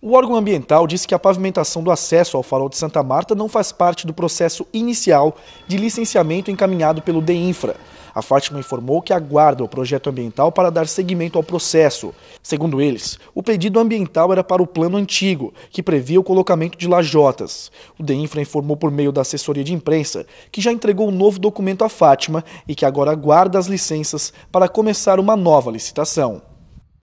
O órgão ambiental disse que a pavimentação do acesso ao farol de Santa Marta não faz parte do processo inicial de licenciamento encaminhado pelo DEINFRA. A Fátima informou que aguarda o projeto ambiental para dar seguimento ao processo. Segundo eles, o pedido ambiental era para o plano antigo, que previa o colocamento de lajotas. O DEINFRA informou por meio da assessoria de imprensa que já entregou um novo documento à Fátima e que agora aguarda as licenças para começar uma nova licitação.